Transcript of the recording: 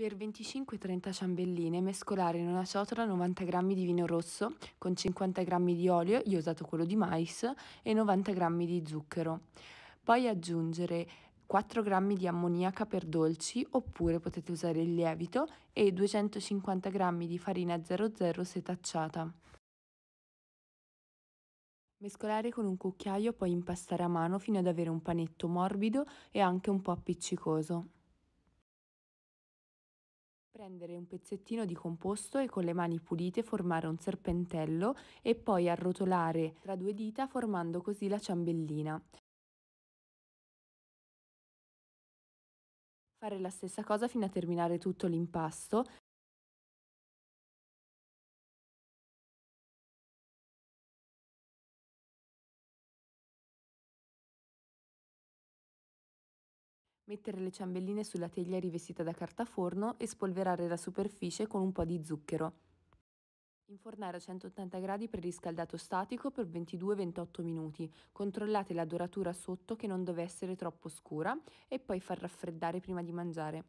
Per 25-30 ciambelline mescolare in una ciotola 90 g di vino rosso con 50 g di olio, io ho usato quello di mais, e 90 g di zucchero. Poi aggiungere 4 g di ammoniaca per dolci oppure potete usare il lievito e 250 g di farina 00 setacciata. Mescolare con un cucchiaio, poi impastare a mano fino ad avere un panetto morbido e anche un po' appiccicoso. Prendere un pezzettino di composto e con le mani pulite formare un serpentello e poi arrotolare tra due dita formando così la ciambellina. Fare la stessa cosa fino a terminare tutto l'impasto Mettere le ciambelline sulla teglia rivestita da carta forno e spolverare la superficie con un po' di zucchero. Infornare a 180 gradi preriscaldato statico per 22-28 minuti. Controllate la doratura sotto che non deve essere troppo scura e poi far raffreddare prima di mangiare.